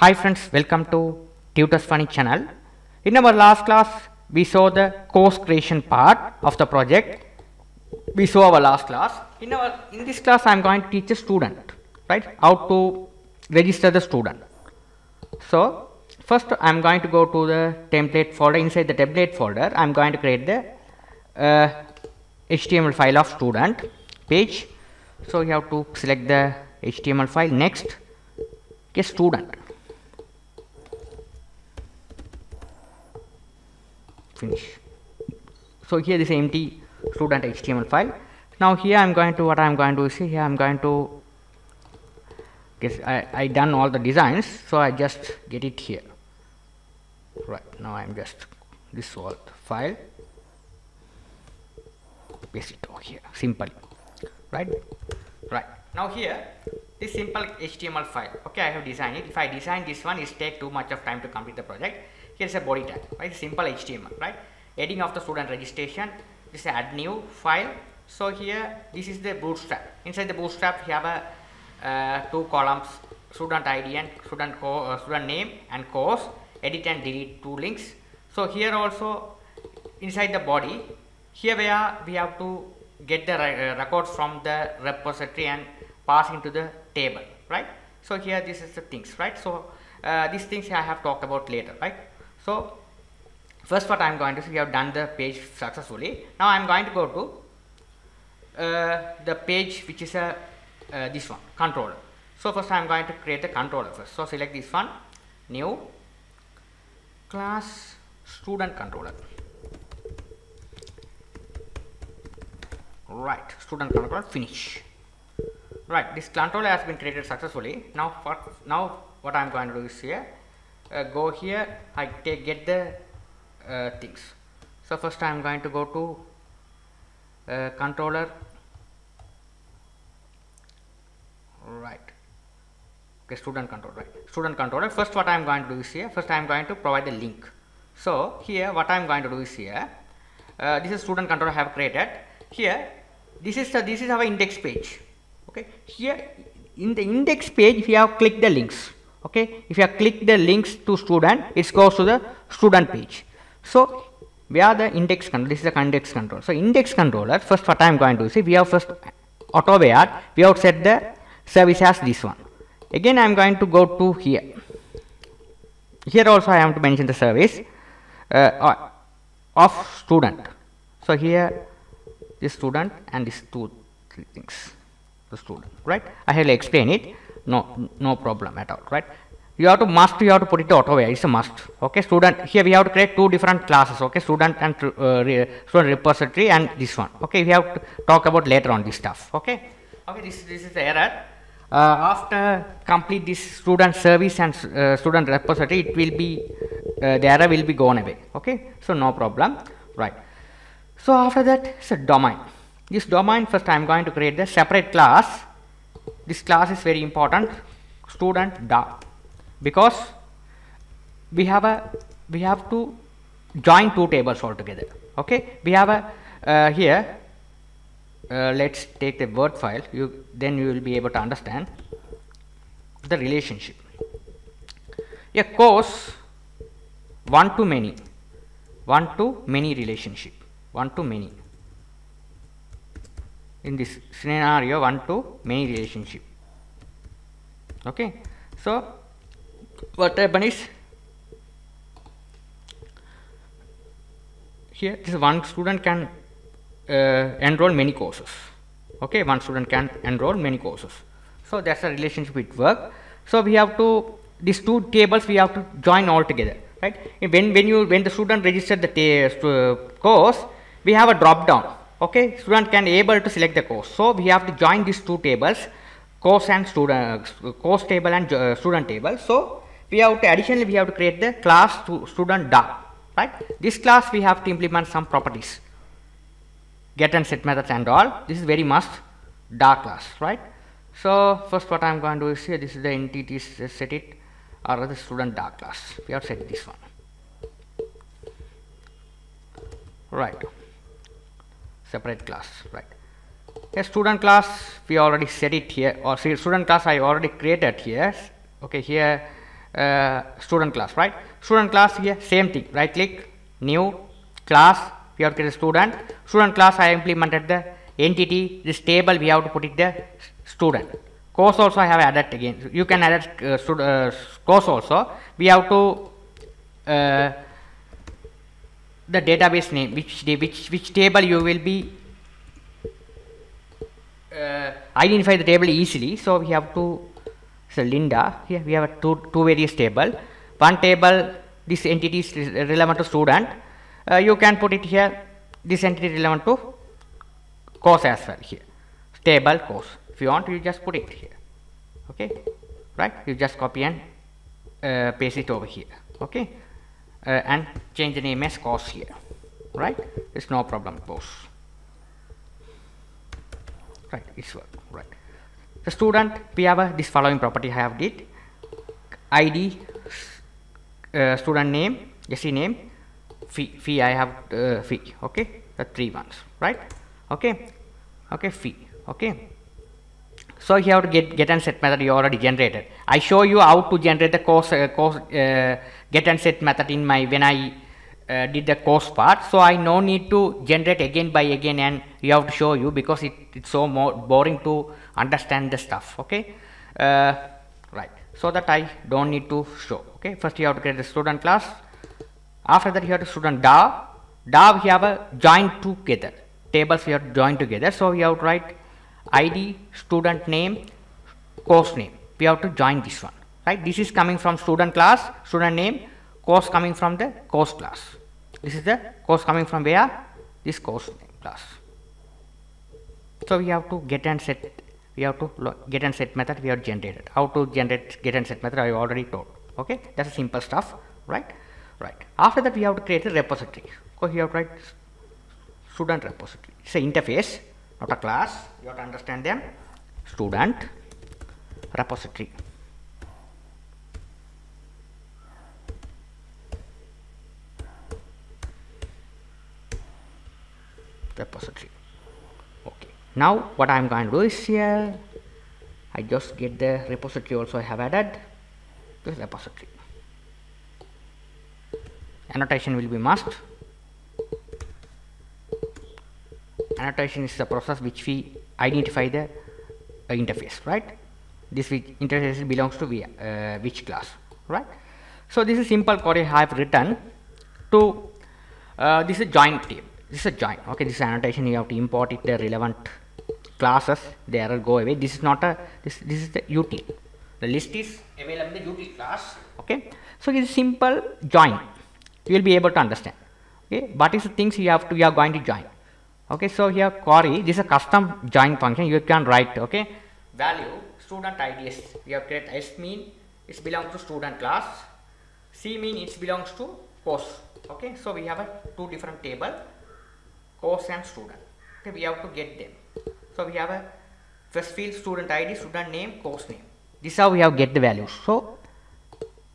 Hi friends, welcome to Tutors Funny channel. In our last class, we saw the course creation part of the project. We saw our last class. In our in this class, I am going to teach a student, right? How to register the student. So first, I am going to go to the template folder. Inside the template folder, I am going to create the uh, HTML file of student page. So you have to select the HTML file. Next, get student finish so here this empty student html file now here i'm going to what i'm going to see here i'm going to guess i i done all the designs so i just get it here right now i'm just this all file paste it over here simple right right now here this simple html file okay i have designed it if i design this one it take too much of time to complete the project Here's a body tag, right? Simple HTML, right? Adding of the student registration. This is add new file. So here, this is the bootstrap. Inside the bootstrap, we have a uh, two columns: student ID and student co uh, student name and course. Edit and delete two links. So here also, inside the body, here we are we have to get the re uh, records from the repository and pass into the table, right? So here this is the things, right? So uh, these things I have talked about later, right? so first what I'm going to see we have done the page successfully now I'm going to go to uh, the page which is a uh, this one controller so first I'm going to create the controller first so select this one new class student controller right student controller finish right this controller has been created successfully now for now what I'm going to do is here uh, go here I take get the uh, things so first I'm going to go to uh, controller right okay student control right student controller first what I'm going to do is here first I'm going to provide the link so here what I'm going to do is here uh, this is student controller I have created here this is the, this is our index page okay here in the index page we have clicked the links okay if you click the links to student it goes to the student page so we are the index control this is the index control so index controller first what i am going to see we have first auto we have set the service as this one again i am going to go to here here also i am to mention the service uh, uh, of student so here this student and these two things the student right i have explained it no no problem at all right you have to must you have to put it auto way it's a must okay student here we have to create two different classes okay student and uh, re, student repository and this one okay we have to talk about later on this stuff okay okay this, this is the error uh, after complete this student service and uh, student repository it will be uh, the error will be gone away okay so no problem right so after that it's a domain this domain first i'm going to create the separate class this class is very important student da because we have a we have to join two tables altogether okay we have a uh, here uh, let's take the word file you then you will be able to understand the relationship a course one to many one to many relationship one to many in this scenario one to many relationship okay so what happen is here this one student can uh, enroll many courses okay one student can enroll many courses so that's a relationship with work so we have to these two tables we have to join all together right when when you when the student registered the uh, course we have a drop down okay student can able to select the course so we have to join these two tables course and student uh, course table and uh, student table so we have to additionally we have to create the class to student doc right this class we have to implement some properties get and set methods and all this is very must doc class right so first what i'm going to do is here this is the entity uh, set it or the student doc class we have set this one right separate class right a student class we already set it here or see student class I already created here okay here uh, student class right student class here same thing right click new class we have created student student class I implemented the entity this table we have to put it the student course also I have added again you can add uh, uh, course also we have to uh, the database name which which which table you will be uh, identify the table easily so we have to so linda here we have a two two various table one table this entity is relevant to student uh, you can put it here this entity relevant to course as well here table course if you want you just put it here okay right you just copy and uh, paste it over here okay uh, and change the name as cos here right it's no problem boss. right it's work right the student we have uh, this following property I have did id uh, student name jesse name fee fee I have uh, fee okay the three ones right okay okay fee okay so here get get and set method you already generated I show you how to generate the course uh, course uh, get and set method in my when I uh, did the course part so I no need to generate again by again and you have to show you because it, it's so more boring to understand the stuff okay uh, right so that I don't need to show okay first you have to create the student class after that you have to student DAO DAO we have a join together tables we have to join together so we have to write ID student name course name we have to join this one right this is coming from student class student name course coming from the course class this is the course coming from where this course name class so we have to get and set we have to get and set method we have generated how to generate get and set method i already told okay that's a simple stuff right right after that we have to create a repository so you have to write student repository it's an interface not a class you have to understand them student repository repository okay now what I'm going to do is here I just get the repository also I have added this repository annotation will be must annotation is the process which we identify the uh, interface right this which interface belongs to via, uh, which class right so this is simple query I have written to uh, this is join table this is a join okay this annotation you have to import it the relevant classes the error go away this is not a this this is the ut the list is available in the class okay so it's simple join you will be able to understand okay what is the things you have to you are going to join okay so here query this is a custom join function you can write okay value student IDs. we have created s mean it belongs to student class c mean it belongs to course okay so we have a two different table course and student okay we have to get them so we have a first field student id student name course name this how we have get the values so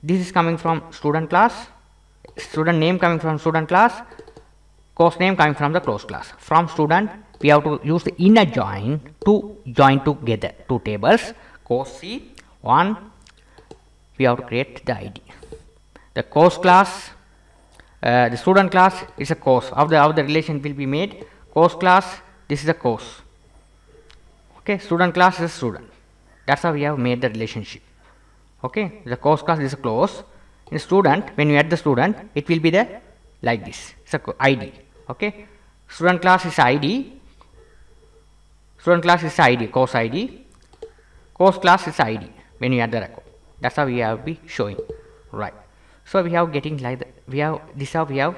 this is coming from student class student name coming from student class course name coming from the course class from student we have to use the inner join to join together two tables course c one we have to create the id the course class uh, the student class is a course of the of the relation will be made course class this is a course okay student class is a student that's how we have made the relationship okay the course class is a clause in student when you add the student it will be the like this it's a id okay student class is id student class is id course id course class is id when you add the record that's how we have be showing right so we have getting like the, we have this how we have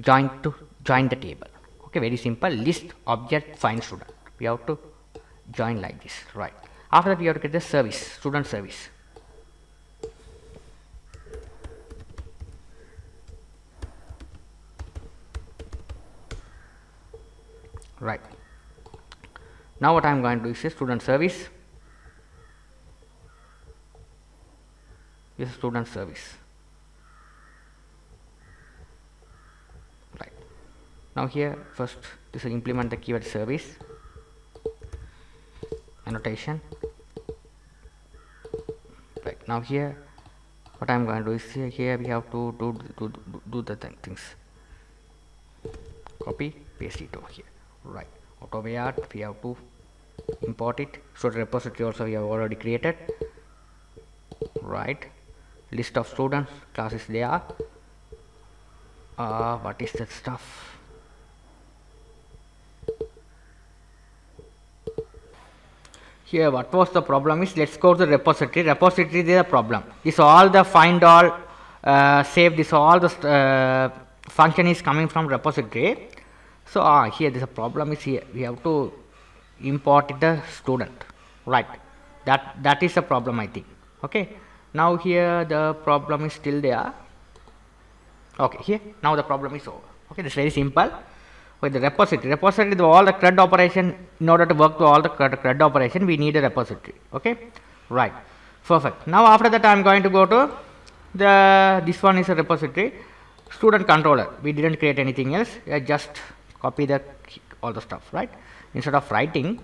joined to join the table okay very simple list object find student we have to join like this right after that we have to get the service student service right now what I'm going to do is student service is student service now here first this will implement the keyword service annotation right now here what I'm going to do is here, here we have to do, do, do, do the th things copy paste it over here right Auto of we have to import it So the repository also we have already created right list of students classes they are uh, what is that stuff here what was the problem is let's go to the repository repository is the problem is all the find all uh, save this all the uh, function is coming from repository so here, ah, here this problem is here we have to import the student right that that is the problem I think okay now here the problem is still there okay here now the problem is over okay this is very simple with the repository. Repository the all the CRUD operation in order to work to all the CRUD, CRUD operation we need a repository. Okay, right, perfect. Now after that I am going to go to the this one is a repository student controller. We didn't create anything else. I just copy the all the stuff right instead of writing.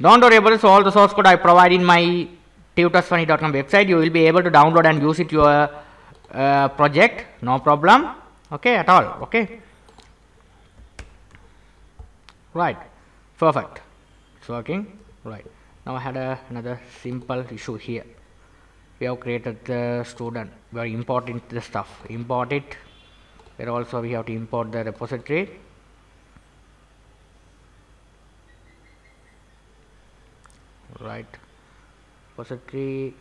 Don't worry about this. All the source code I provide in my tutorsfunny.com website. You will be able to download and use it your uh, project. No problem. Okay, at all. Okay right perfect it's working right now I had a, another simple issue here we have created the student we are importing the stuff import it there also we have to import the repository right repository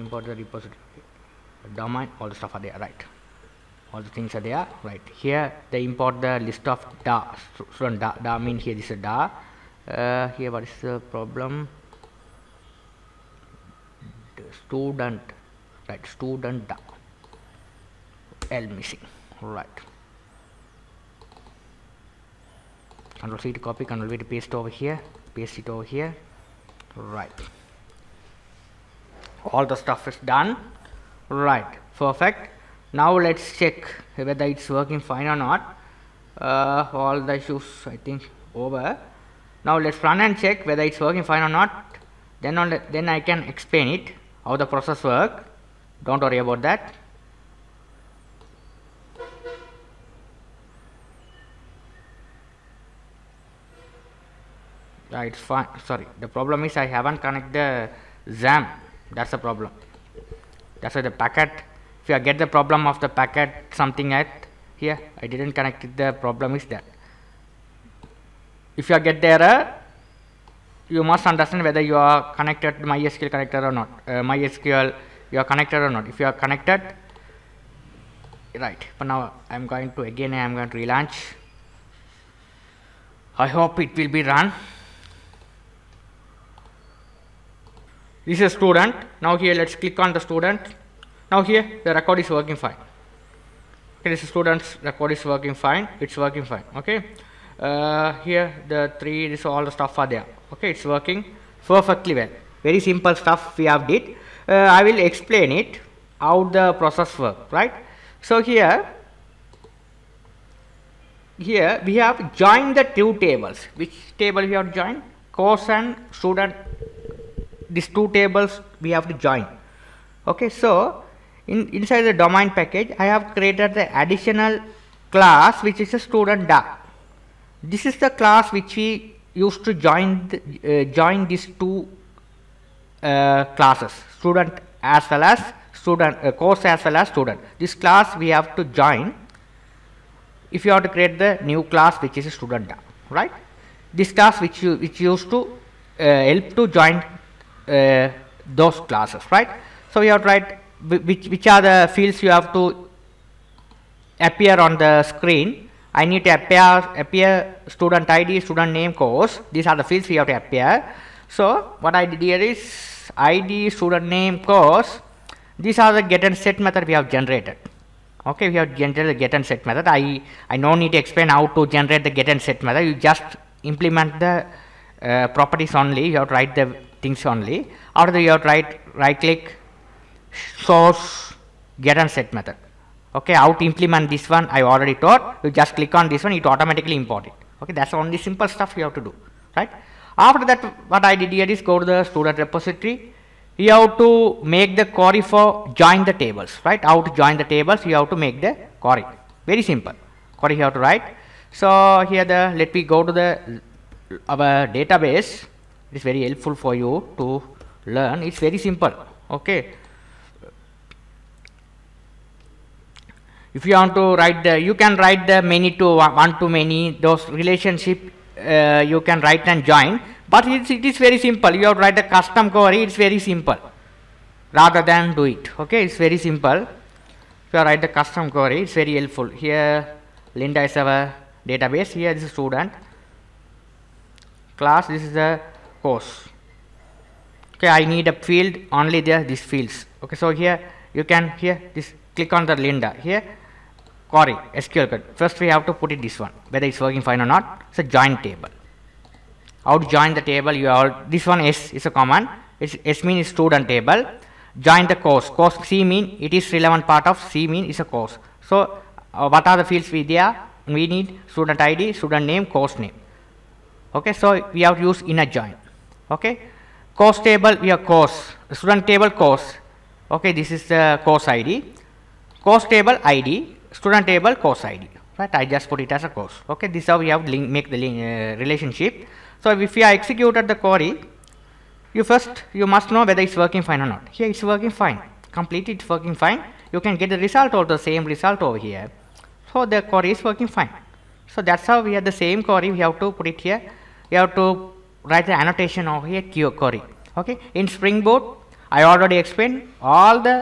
import the repository domain all the stuff are there right all the things are there right here they import the list of da student da, da mean here this is da uh, here what is the problem the student right student da l missing right control c to copy control v to paste over here paste it over here right all the stuff is done right perfect now let's check whether it's working fine or not uh, all the issues I think over now let's run and check whether it's working fine or not then on then I can explain it how the process work don't worry about that right it's fine sorry the problem is I haven't connect the ZAM that's the problem that's why the packet if I get the problem of the packet something at here I didn't connect it the problem is that if you get the error uh, you must understand whether you are connected to MySQL connector or not uh, MySQL you are connected or not if you are connected right but now I'm going to again I'm going to relaunch I hope it will be run this is student now here let's click on the student now here the record is working fine okay this students record is working fine it's working fine okay uh, here the three this all the stuff are there okay it's working perfectly well very simple stuff we have did uh, I will explain it how the process work right so here here we have joined the two tables which table we have joined course and student these two tables we have to join okay so in inside the domain package I have created the additional class which is a student DAG. This is the class which we used to join the, uh, join these two uh, classes student as well as student uh, course as well as student. This class we have to join if you have to create the new class which is a student DAG, right? This class which you which used to uh, help to join uh, those classes, right? So we have to write which, which are the fields you have to appear on the screen. I need to appear, appear student ID, student name, course. These are the fields we have to appear. So what I did here is ID, student name, course. These are the get and set method we have generated. Okay, we have generated the get and set method. I, I no need to explain how to generate the get and set method. You just implement the uh, properties only. You have to write the things only. After that, you have to right, right click source get and set method okay how to implement this one i already taught you just click on this one it automatically import it okay that's only simple stuff you have to do right after that what i did here is go to the student repository you have to make the query for join the tables right how to join the tables you have to make the query very simple query you have to write so here the let me go to the our database it is very helpful for you to learn it's very simple okay if you want to write the you can write the many to one to many those relationship uh, you can write and join but it is, it is very simple you have to write the custom query it's very simple rather than do it okay it's very simple if you write the custom query it's very helpful here linda is our database here is student class this is the course okay i need a field only there these fields okay so here you can here this click on the linda here query SQL query. First we have to put it this one, whether it's working fine or not. It's a join table. How to join the table? You all this one S is a command. It's, S mean student table. Join the course. Course C mean it is relevant part of C mean is a course. So uh, what are the fields we there? We need student ID, student name, course name. Okay, so we have to use inner join. Okay, course table we have course, student table course. Okay, this is the course ID, course table ID student table course id right i just put it as a course okay this how we have link make the link, uh, relationship so if you executed the query you first you must know whether it's working fine or not here it's working fine completely it's working fine you can get the result or the same result over here so the query is working fine so that's how we have the same query we have to put it here you have to write the annotation over here query okay in springboard i already explained all the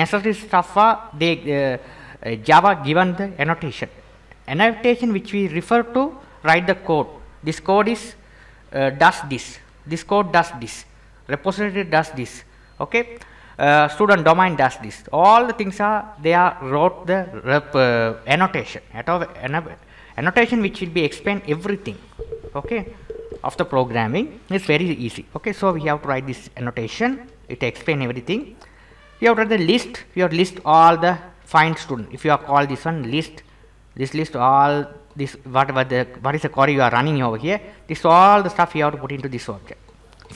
necessary stuff are they uh, uh, Java given the annotation. Annotation which we refer to write the code. This code is uh, does this. This code does this. Repository does this. Okay. Uh, student domain does this. All the things are they are wrote the rep, uh, annotation. Annotation which will be explain everything. Okay of the programming is very easy okay so we have to write this annotation it explain everything you have to write the list your list all the find student if you are call this one list this list all this whatever the what is the query you are running over here this all the stuff you have to put into this object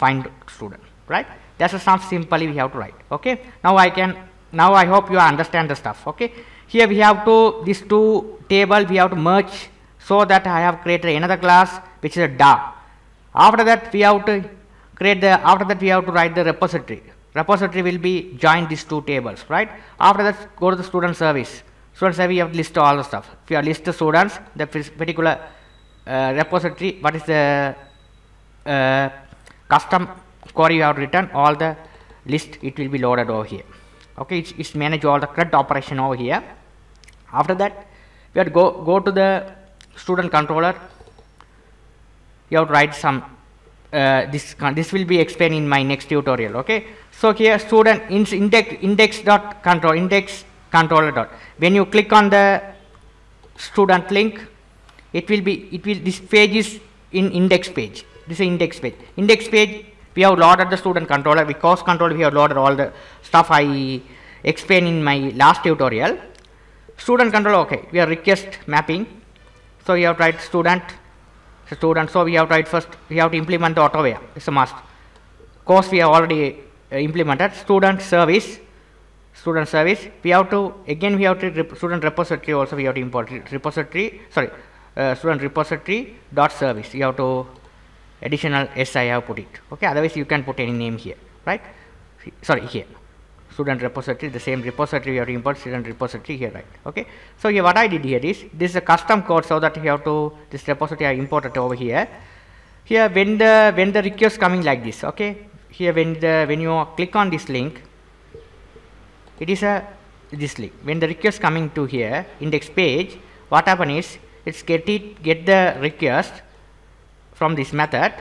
find student right that's a stuff simply we have to write okay now i can now i hope you understand the stuff okay here we have to these two table we have to merge so that i have created another class which is a da after that we have to create the after that we have to write the repository repository will be join these two tables right after that go to the student service student service you have to list all the stuff if you list the students the particular uh, repository what is the uh, custom query you have written all the list it will be loaded over here okay it's, it's manage all the CRUD operation over here after that we have to go go to the student controller you have to write some uh, this this will be explained in my next tutorial okay so here student index index dot control index controller dot when you click on the student link it will be it will this page is in index page this is index page index page we have loaded the student controller We course control we have loaded all the stuff i explained in my last tutorial student controller okay we are request mapping so you have tried student students. So we have to write first, we have to implement the AutoWare. It's a must. Course we have already uh, implemented. Student service, student service. We have to, again we have to, rep student repository also we have to import. Repository, sorry, uh, student repository dot service. You have to, additional S I have put it. Okay, otherwise you can put any name here, right? Sorry, here student repository the same repository you have import student repository here right okay so here what I did here is this is a custom code so that you have to this repository I imported over here here when the when the request coming like this okay here when the when you click on this link it is a this link when the request coming to here index page what happen is it's get it get the request from this method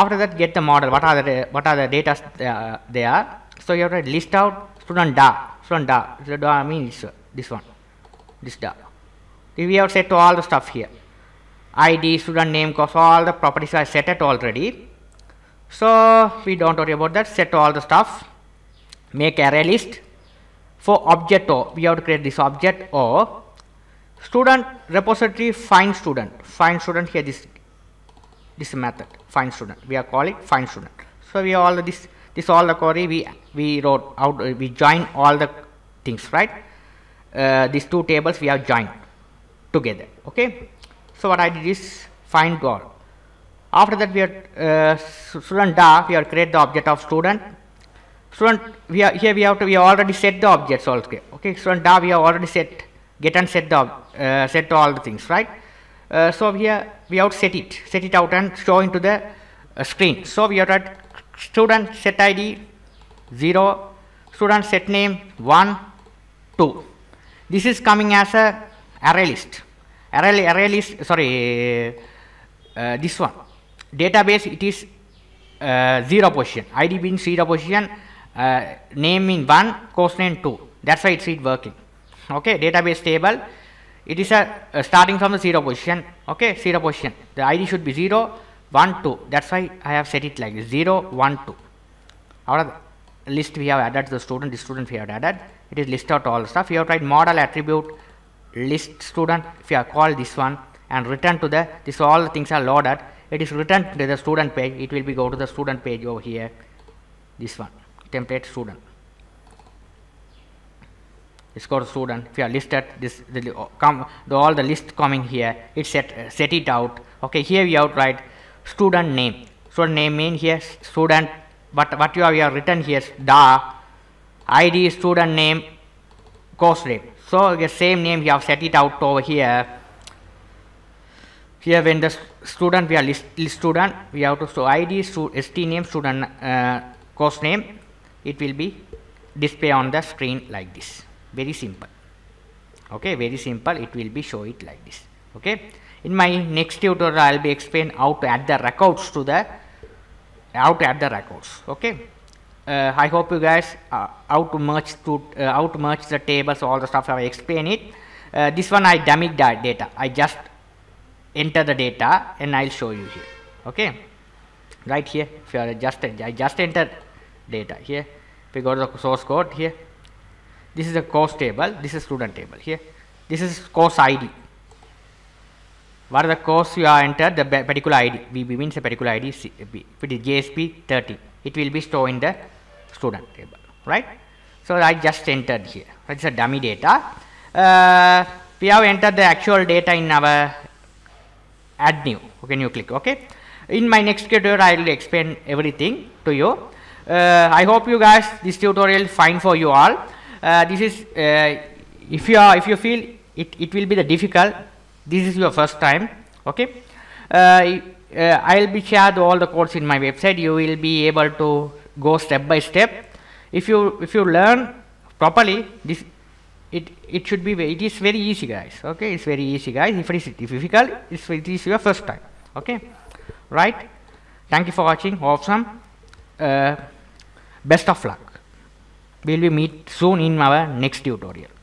after that get the model what are the what are the data uh, they are so you have to list out student da, student da. So da means this one, this da. We have set all the stuff here. ID, student name, cause all the properties are set at already. So we don't worry about that. Set all the stuff. Make array list. For object O, we have to create this object O. Student repository find student. Find student here this this method find student. We are calling find student. So we have all this this all the query we we wrote out. Uh, we join all the things, right? Uh, these two tables we have joined together. Okay. So what I did is find all. After that, we are uh, student da we are create the object of student. Student we are here we have to we already set the objects also. Okay. Student da we have already set get and set the uh, set all the things, right? Uh, so here we have set it set it out and show into the uh, screen so we are at student set id 0 student set name 1 2 this is coming as a array list array array list sorry uh, uh this one database it is uh, 0 position id being 0 position uh, name in 1 course name 2 that's why it's it working okay database table it is a starting from the 0 position okay 0 position the id should be 0 1 2 that's why I have set it like this 0 1 2 list we have added the student the student we have added it is list out all stuff you have tried model attribute list student if you have called this one and return to the this all things are loaded it is returned to the student page it will be go to the student page over here this one template student it's called student if you are listed this the, uh, come the, all the list coming here it set uh, set it out okay here we have tried student name. Student name means here student, but what you have written here is the ID student name course name. So the same name you have set it out over here. Here when the student we are list, list student we have to so ID st name student uh, course name it will be display on the screen like this very simple okay very simple it will be show it like this okay in my next tutorial i'll be explain how to add the records to the how to add the records okay uh, i hope you guys uh, how to merge to uh, how to merge the tables all the stuff i explain it uh, this one i dummy the data i just enter the data and i'll show you here okay right here if you are just i just enter data here if you go to the source code here this is the course table this is student table here this is course id what are the course you are entered the particular id VB means a particular id C, B, if it is JSP 30 it will be stored in the student table right so I just entered here it's a dummy data uh, we have entered the actual data in our add new okay new click okay in my next tutorial I will explain everything to you uh, I hope you guys this tutorial fine for you all uh, this is uh, if you are if you feel it, it will be the difficult this is your first time okay uh, uh I'll be shared all the codes in my website you will be able to go step by step if you if you learn properly this it it should be it is very easy guys okay it's very easy guys if it is difficult it's it is your first time okay right thank you for watching awesome uh, best of luck we will meet soon in our next tutorial